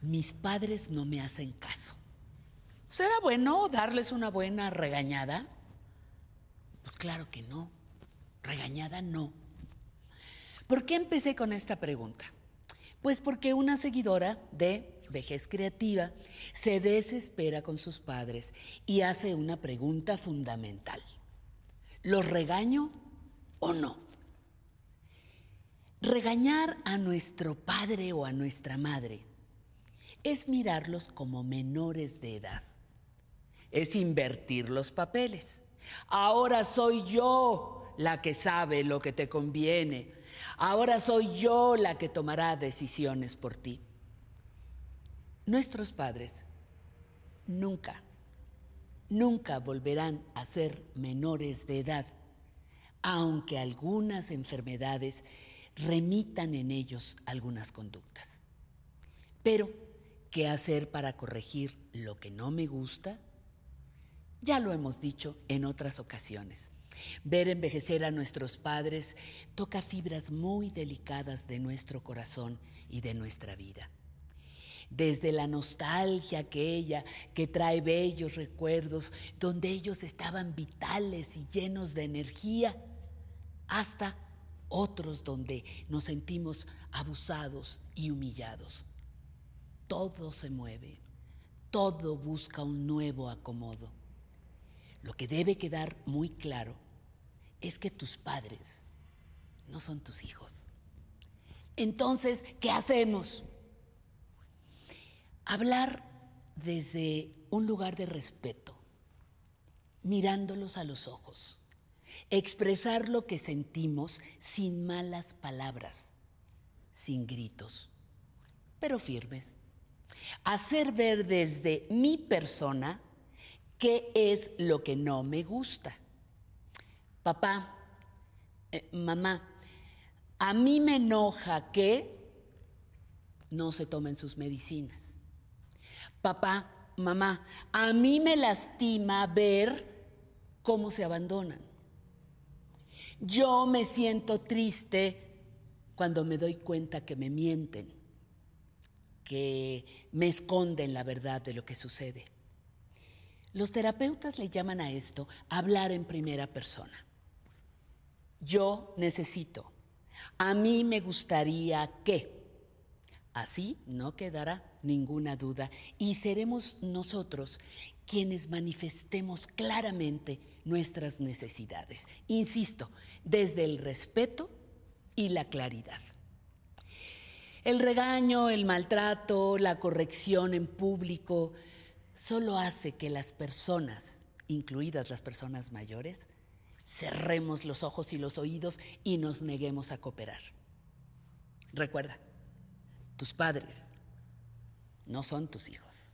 mis padres no me hacen caso. ¿Será bueno darles una buena regañada? Pues claro que no. Regañada no. ¿Por qué empecé con esta pregunta? Pues porque una seguidora de Vejez Creativa se desespera con sus padres y hace una pregunta fundamental. ¿Los regaño o no? Regañar a nuestro padre o a nuestra madre es mirarlos como menores de edad. Es invertir los papeles. Ahora soy yo la que sabe lo que te conviene. Ahora soy yo la que tomará decisiones por ti. Nuestros padres nunca, nunca volverán a ser menores de edad, aunque algunas enfermedades remitan en ellos algunas conductas. Pero ¿Qué hacer para corregir lo que no me gusta? Ya lo hemos dicho en otras ocasiones. Ver envejecer a nuestros padres toca fibras muy delicadas de nuestro corazón y de nuestra vida. Desde la nostalgia aquella que trae bellos recuerdos donde ellos estaban vitales y llenos de energía, hasta otros donde nos sentimos abusados y humillados todo se mueve, todo busca un nuevo acomodo. Lo que debe quedar muy claro es que tus padres no son tus hijos. Entonces, ¿qué hacemos? Hablar desde un lugar de respeto, mirándolos a los ojos, expresar lo que sentimos sin malas palabras, sin gritos, pero firmes hacer ver desde mi persona qué es lo que no me gusta. Papá, eh, mamá, a mí me enoja que no se tomen sus medicinas. Papá, mamá, a mí me lastima ver cómo se abandonan. Yo me siento triste cuando me doy cuenta que me mienten que me esconden la verdad de lo que sucede. Los terapeutas le llaman a esto hablar en primera persona. Yo necesito, a mí me gustaría que. Así no quedará ninguna duda y seremos nosotros quienes manifestemos claramente nuestras necesidades. Insisto, desde el respeto y la claridad. El regaño, el maltrato, la corrección en público, solo hace que las personas, incluidas las personas mayores, cerremos los ojos y los oídos y nos neguemos a cooperar. Recuerda, tus padres no son tus hijos.